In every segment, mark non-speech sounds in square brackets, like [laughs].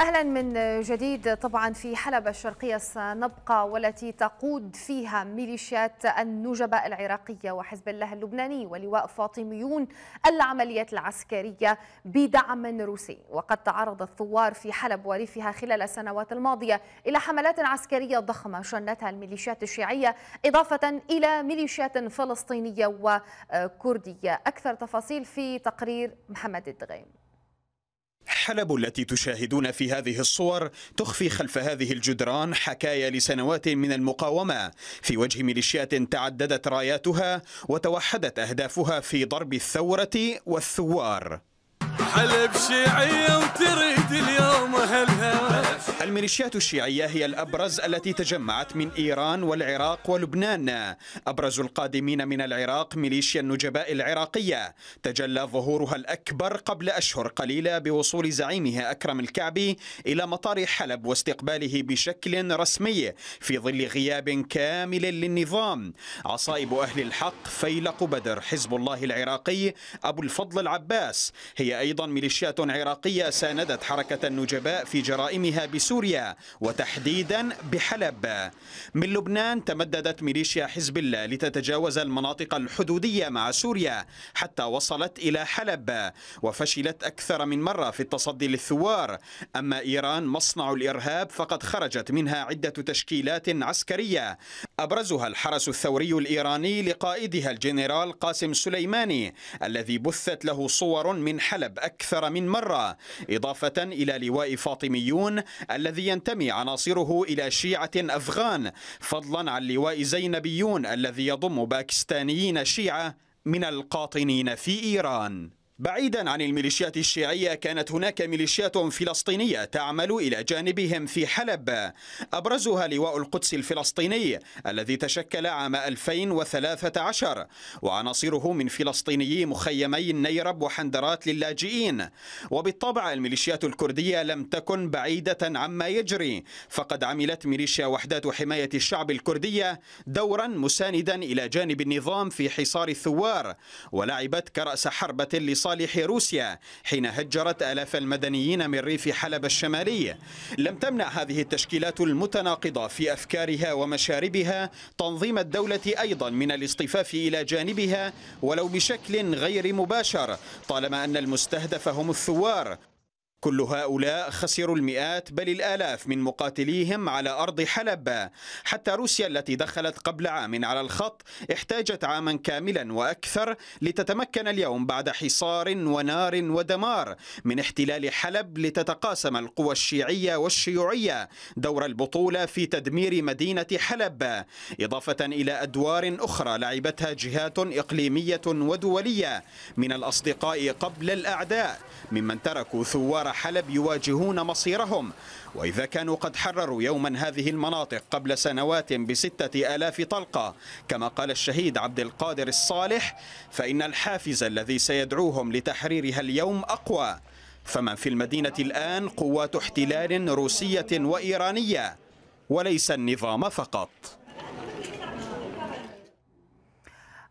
اهلا من جديد طبعا في حلب الشرقيه سنبقى والتي تقود فيها ميليشيات النجباء العراقيه وحزب الله اللبناني ولواء فاطميون العمليات العسكريه بدعم روسي وقد تعرض الثوار في حلب وريفها خلال السنوات الماضيه الى حملات عسكريه ضخمه شنتها الميليشيات الشيعيه اضافه الى ميليشيات فلسطينيه وكرديه اكثر تفاصيل في تقرير محمد الدغيم حلب التي تشاهدون في هذه الصور تخفي خلف هذه الجدران حكاية لسنوات من المقاومة في وجه ميليشيات تعددت راياتها وتوحدت أهدافها في ضرب الثورة والثوار حلب شيعية وتريد اليوم أهلها الميليشيات الشيعية هي الأبرز التي تجمعت من إيران والعراق ولبنان أبرز القادمين من العراق ميليشيا النجباء العراقية تجلى ظهورها الأكبر قبل أشهر قليلة بوصول زعيمها أكرم الكعبي إلى مطار حلب واستقباله بشكل رسمي في ظل غياب كامل للنظام عصائب أهل الحق فيلق بدر حزب الله العراقي أبو الفضل العباس هي أيضا ميليشيات عراقية ساندت حركة النجباء في جرائمها بسوريا سوريا وتحديدا بحلب من لبنان تمددت ميليشيا حزب الله لتتجاوز المناطق الحدودية مع سوريا حتى وصلت إلى حلب وفشلت أكثر من مرة في التصدي للثوار أما إيران مصنع الإرهاب فقد خرجت منها عدة تشكيلات عسكرية أبرزها الحرس الثوري الإيراني لقائدها الجنرال قاسم سليماني الذي بثت له صور من حلب أكثر من مرة إضافة إلى لواء فاطميون الذي الذي ينتمي عناصره إلى شيعة أفغان فضلا عن لواء زينبيون الذي يضم باكستانيين شيعة من القاطنين في إيران بعيدا عن الميليشيات الشيعية كانت هناك ميليشيات فلسطينية تعمل إلى جانبهم في حلب أبرزها لواء القدس الفلسطيني الذي تشكل عام 2013 وعناصره من فلسطيني مخيمي نيرب وحندرات للاجئين وبالطبع الميليشيات الكردية لم تكن بعيدة عما يجري فقد عملت ميليشيا وحدات حماية الشعب الكردية دورا مساندا إلى جانب النظام في حصار الثوار ولعبت كرأس حربة لصالح لمصالح روسيا حين هجرت آلاف المدنيين من ريف حلب الشمالي لم تمنع هذه التشكيلات المتناقضة في أفكارها ومشاربها تنظيم الدولة أيضا من الاصطفاف إلى جانبها ولو بشكل غير مباشر طالما أن المستهدف هم الثوار كل هؤلاء خسروا المئات بل الآلاف من مقاتليهم على أرض حلب حتى روسيا التي دخلت قبل عام على الخط احتاجت عاما كاملا وأكثر لتتمكن اليوم بعد حصار ونار ودمار من احتلال حلب لتتقاسم القوى الشيعية والشيوعية دور البطولة في تدمير مدينة حلب إضافة إلى أدوار أخرى لعبتها جهات إقليمية ودولية من الأصدقاء قبل الأعداء ممن تركوا ثوار حلب يواجهون مصيرهم وإذا كانوا قد حرروا يوما هذه المناطق قبل سنوات بستة آلاف طلقة كما قال الشهيد عبد القادر الصالح فإن الحافز الذي سيدعوهم لتحريرها اليوم أقوى فمن في المدينة الآن قوات احتلال روسية وإيرانية وليس النظام فقط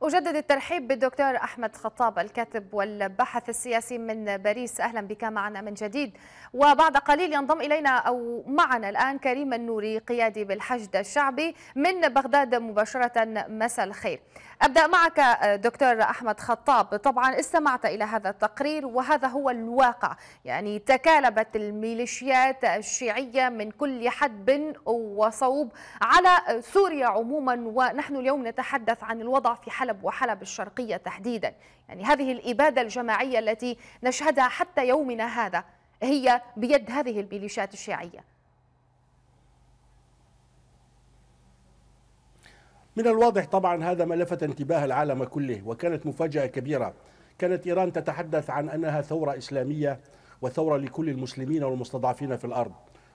أجدد الترحيب بالدكتور أحمد خطاب الكاتب والباحث السياسي من باريس أهلا بك معنا من جديد وبعد قليل ينضم إلينا أو معنا الآن كريم النوري قيادي بالحشد الشعبي من بغداد مباشرة مساء الخير أبدأ معك دكتور أحمد خطاب طبعا استمعت إلى هذا التقرير وهذا هو الواقع يعني تكالبت الميليشيات الشيعية من كل حدب وصوب على سوريا عموما ونحن اليوم نتحدث عن الوضع في حلب وحلب الشرقية تحديدا يعني هذه الإبادة الجماعية التي نشهدها حتى يومنا هذا هي بيد هذه الميليشيات الشيعية من الواضح طبعا هذا ما لفت انتباه العالم كله وكانت مفاجأة كبيرة كانت إيران تتحدث عن أنها ثورة إسلامية وثورة لكل المسلمين والمستضعفين في الأرض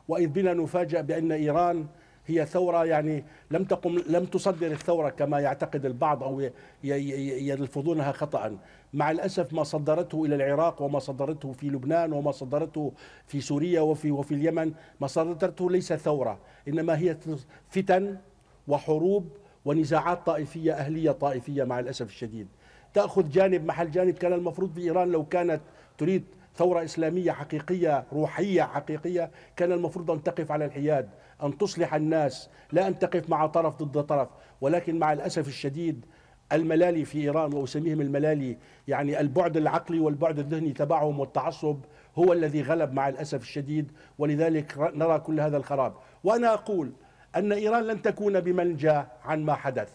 وإذ بنا نفاجأ بأن إيران هي ثورة يعني لم تقم لم تصدر الثورة كما يعتقد البعض أو يلفظونها خطأ مع الأسف ما صدرته إلى العراق وما صدرته في لبنان وما صدرته في سوريا وفي, وفي اليمن ما صدرته ليس ثورة إنما هي فتن وحروب ونزاعات طائفية أهلية طائفية مع الأسف الشديد تأخذ جانب محل جانب كان المفروض في إيران لو كانت تريد ثورة إسلامية حقيقية روحية حقيقية كان المفروض أن تقف على الحياد أن تصلح الناس لا أن تقف مع طرف ضد طرف ولكن مع الأسف الشديد الملالي في إيران وأسميهم الملالي يعني البعد العقلي والبعد الذهني تبعهم والتعصب هو الذي غلب مع الأسف الشديد ولذلك نرى كل هذا الخراب وأنا أقول أن إيران لن تكون بملجأ عن ما حدث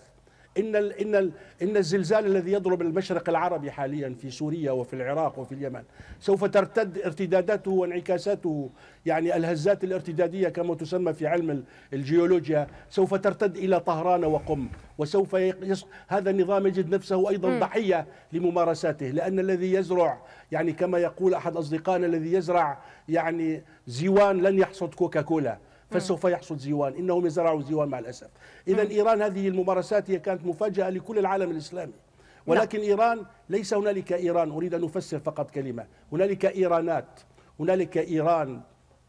إن الـ إن الـ إن الزلزال الذي يضرب المشرق العربي حاليا في سوريا وفي العراق وفي اليمن سوف ترتد ارتداداته وانعكاساته يعني الهزات الارتدادية كما تسمى في علم الجيولوجيا سوف ترتد إلى طهران وقم وسوف يص... هذا النظام يجد نفسه أيضا م. ضحية لممارساته لأن الذي يزرع يعني كما يقول أحد أصدقائنا الذي يزرع يعني زيوان لن يحصد كوكاكولا فسوف يحصل زيوان انهم يزرعوا زيوان مع الاسف اذا ايران هذه الممارسات هي كانت مفاجاه لكل العالم الاسلامي نعم. ولكن لا. ايران ليس هنالك ايران اريد ان افسر فقط كلمه هنالك ايرانات هنالك ايران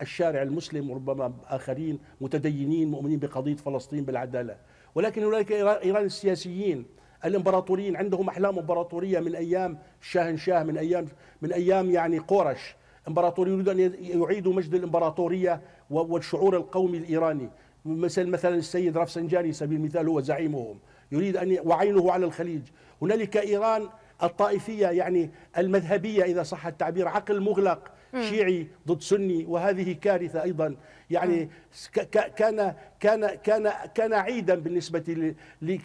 الشارع المسلم وربما اخرين متدينين مؤمنين بقضيه فلسطين بالعداله ولكن هنالك ايران السياسيين الامبراطوريين عندهم احلام امبراطوريه من ايام شاهنشاه من ايام من ايام يعني قورش الامبراطور يريد ان يعيد مجد الامبراطوريه والشعور القومي الايراني مثل مثلا السيد رفسنجاني سبيل المثال هو زعيمهم يريد ان وعينه على الخليج هنالك ايران الطائفيه يعني المذهبيه اذا صح التعبير عقل مغلق شيعي ضد سني وهذه كارثه ايضا يعني كان كان كان كان عيدا بالنسبه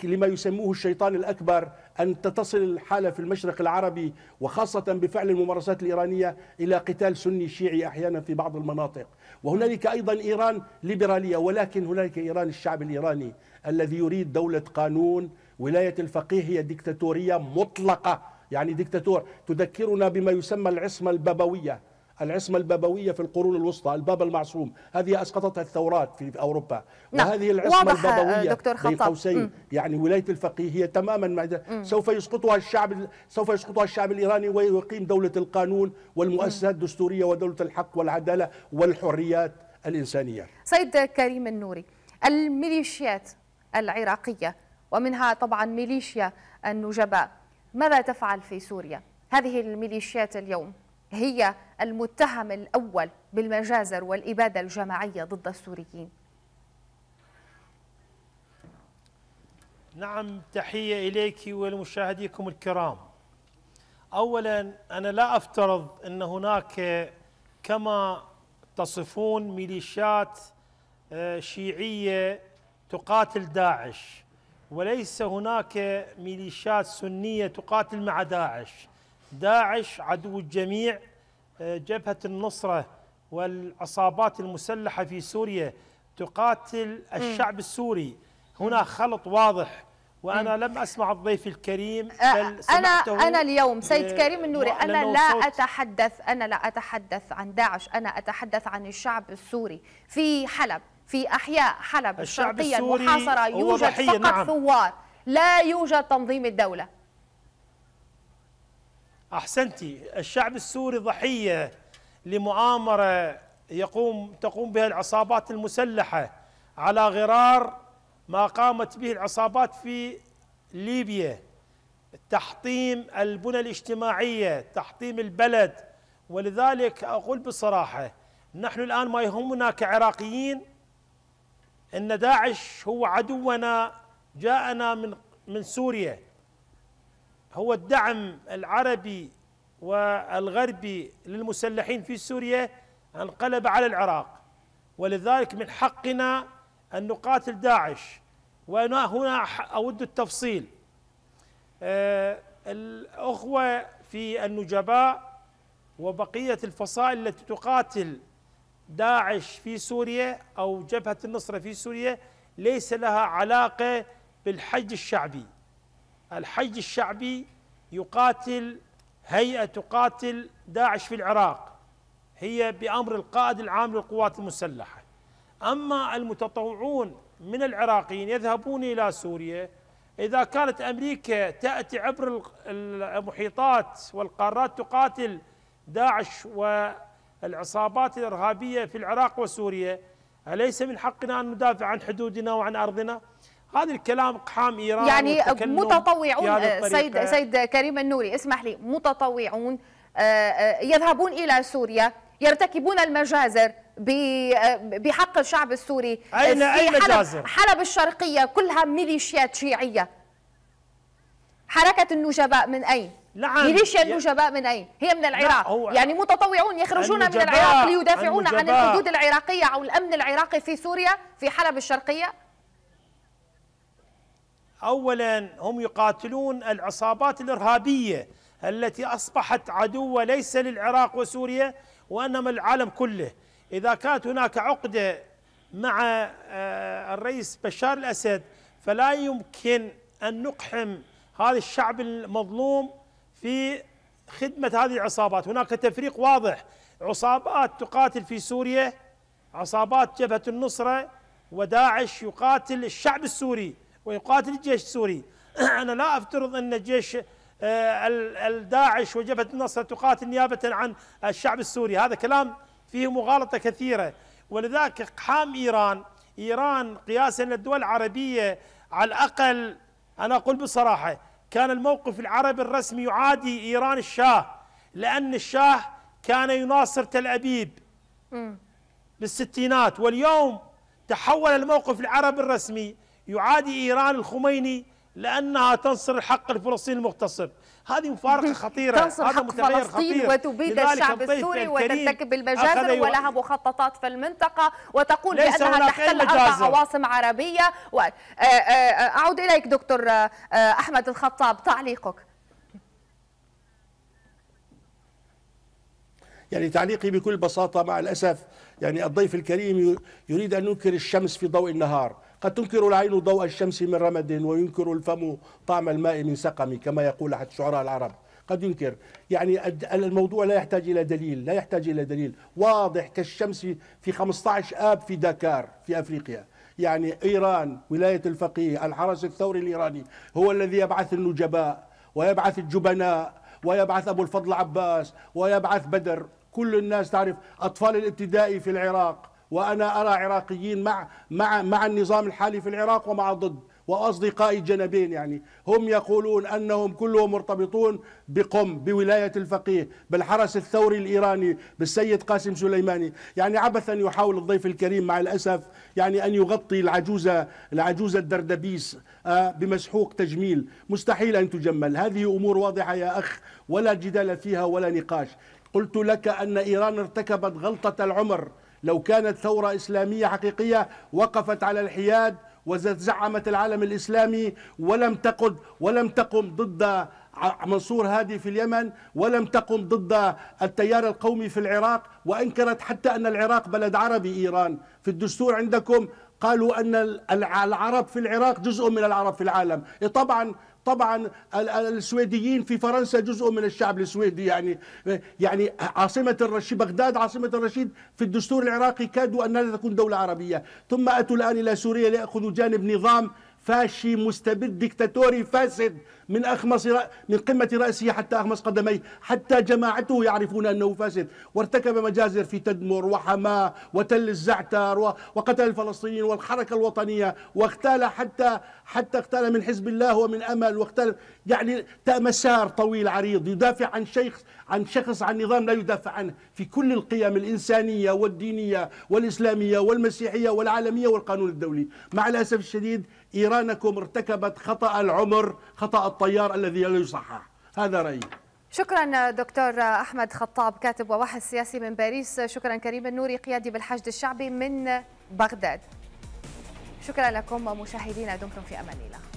لما يسموه الشيطان الاكبر ان تصل الحاله في المشرق العربي وخاصه بفعل الممارسات الايرانيه الى قتال سني شيعي احيانا في بعض المناطق وهنالك ايضا ايران ليبراليه ولكن هنالك ايران الشعب الايراني الذي يريد دوله قانون ولايه الفقيه هي ديكتاتوريه مطلقه يعني ديكتاتور تذكرنا بما يسمى العصمه البابويه العصمة البابوية في القرون الوسطى الباب المعصوم هذه أسقطتها الثورات في أوروبا نعم. وهذه العصمة آه، البابوية دكتور بين قوسين يعني ولاية الفقيه هي تماما مع سوف يسقطها الشعب سوف يسقطها الشعب الإيراني ويقيم دولة القانون والمؤسسات الدستورية ودولة الحق والعدالة والحريات الإنسانية سيد كريم النوري الميليشيات العراقية ومنها طبعا ميليشيا النجباء ماذا تفعل في سوريا هذه الميليشيات اليوم هي المتهم الأول بالمجازر والإبادة الجماعية ضد السوريين نعم تحية إليك ولمشاهديكم الكرام أولا أنا لا أفترض أن هناك كما تصفون ميليشيات آه، شيعية تقاتل داعش وليس هناك ميليشيات سنية تقاتل مع داعش داعش عدو الجميع آه، جبهة النصرة والعصابات المسلحة في سوريا تقاتل الشعب السوري هنا خلط واضح وانا لم اسمع الضيف الكريم بل انا انا اليوم سيد آه، كريم النوري انا لا اتحدث انا لا اتحدث عن داعش انا اتحدث عن الشعب السوري في حلب في احياء حلب الشعب الشرقيه المحاصره يوجد فقط نعم. ثوار لا يوجد تنظيم الدوله أحسنتي الشعب السوري ضحية لمؤامرة يقوم تقوم بها العصابات المسلحة على غرار ما قامت به العصابات في ليبيا تحطيم البنى الاجتماعية تحطيم البلد ولذلك أقول بصراحة نحن الآن ما يهمنا كعراقيين أن داعش هو عدونا جاءنا من من سوريا هو الدعم العربي والغربي للمسلحين في سوريا انقلب على العراق ولذلك من حقنا أن نقاتل داعش وأنا هنا أود التفصيل آه، الأخوة في النجباء وبقية الفصائل التي تقاتل داعش في سوريا أو جبهة النصرة في سوريا ليس لها علاقة بالحج الشعبي الحج الشعبي يقاتل هيئة تقاتل داعش في العراق هي بأمر القائد العام للقوات المسلحة أما المتطوعون من العراقيين يذهبون إلى سوريا إذا كانت أمريكا تأتي عبر المحيطات والقارات تقاتل داعش والعصابات الإرهابية في العراق وسوريا أليس من حقنا أن ندافع عن حدودنا وعن أرضنا؟ هذا الكلام اقحام ايران يعني متطوعون آه، سيد سيد كريم النوري اسمح لي متطوعون آه، آه، يذهبون الى سوريا يرتكبون المجازر بحق الشعب السوري أين أي مجازر؟ حلب الشرقيه كلها ميليشيات شيعيه حركه النجباء من اين؟ نعم ميليشيا النجباء من اين؟ هي من العراق يعني متطوعون يخرجون من العراق ليدافعون عن الحدود العراقيه او الامن العراقي في سوريا في حلب الشرقيه اولا هم يقاتلون العصابات الارهابيه التي اصبحت عدوه ليس للعراق وسوريا وانما العالم كله اذا كانت هناك عقده مع آه، الرئيس بشار الاسد فلا يمكن ان نقحم هذا الشعب المظلوم في خدمه هذه العصابات، هناك تفريق واضح عصابات تقاتل في سوريا عصابات جبهه النصره وداعش يقاتل الشعب السوري ويقاتل الجيش السوري [clears throat] أنا لا أفترض أن الجيش آه، الداعش وجبهة النصر تقاتل نيابة عن الشعب السوري هذا كلام فيه مغالطة كثيرة ولذلك اقحام إيران إيران قياسا للدول العربية على الأقل أنا أقول بصراحة كان الموقف العربي الرسمي يعادي إيران الشاه لأن الشاه كان يناصر تل أبيب بالستينات واليوم تحول الموقف العربي الرسمي يعادي إيران الخميني لأنها تنصر الحق الفلسطيني المغتصب هذه مفارقة [laughs] خطيرة تنصر هذا حق متغير فلسطين خطير. وتبيد الشعب السوري وترتكب المجازر أيوة. ولها مخططات في المنطقة وتقول بأنها تحتل أربع عواصم عربية و... آه، آه، آه، أعود إليك دكتور أحمد الخطاب تعليقك يعني تعليقي بكل بساطة مع الأسف يعني الضيف الكريم يريد أن ينكر الشمس في ضوء النهار قد تنكر العين ضوء الشمس من رمد وينكر الفم طعم الماء من سقم كما يقول أحد شعراء العرب قد ينكر يعني الموضوع لا يحتاج إلى دليل لا يحتاج إلى دليل واضح كالشمس في 15 آب في داكار في أفريقيا يعني إيران ولاية الفقيه الحرس الثوري الإيراني هو الذي يبعث النجباء ويبعث الجبناء ويبعث أبو الفضل عباس ويبعث بدر كل الناس تعرف أطفال الابتدائي في العراق وأنا أرى عراقيين مع مع مع النظام الحالي في العراق ومع ضد وأصدقائي الجنبين يعني هم يقولون أنهم كلهم مرتبطون بقم بولاية الفقيه بالحرس الثوري الإيراني بالسيد قاسم سليماني يعني عبثا يحاول الضيف الكريم مع الأسف يعني أن يغطي العجوزة العجوزة الدردبيس آه، بمسحوق تجميل مستحيل أن تجمل هذه أمور واضحة يا أخ ولا جدال فيها ولا نقاش قلت لك أن إيران ارتكبت غلطة العمر لو كانت ثورة إسلامية حقيقية وقفت على الحياد وزعمت العالم الإسلامي ولم تقد ولم تقم ضد منصور هادي في اليمن ولم تقم ضد التيار القومي في العراق وأنكرت حتى أن العراق بلد عربي إيران في الدستور عندكم قالوا أن العرب في العراق جزء من العرب في العالم إيه، طبعا طبعا السويديين في فرنسا جزء من الشعب السويدي يعني إيه، يعني عاصمة الرشيد بغداد عاصمة الرشيد في الدستور العراقي كادوا لا تكون دولة عربية ثم أتوا الآن إلى سوريا ليأخذوا جانب نظام فاشي مستبد ديكتاتوري فاسد من أخمص من قمة رأسه حتى أخمص قدميه حتى جماعته يعرفون أنه فاسد وارتكب مجازر في تدمر وحماة وتل الزعتر وقتل الفلسطينيين والحركة الوطنية واغتال حتى حتى اغتال من حزب الله ومن أمل واغتال يعني مسار طويل عريض يدافع عن شيخ عن شخص عن نظام لا يدافع عنه في كل القيم الإنسانية والدينية والإسلامية والمسيحية والعالمية والقانون الدولي مع الأسف الشديد إيرانكم ارتكبت خطأ العمر خطأ الطيار الذي لا يصحح هذا رأيي شكرا دكتور أحمد خطاب كاتب وواحد سياسي من باريس شكرا كريم النوري قيادي بالحشد الشعبي من بغداد شكرا لكم مشاهدينا دمتم في أمان الله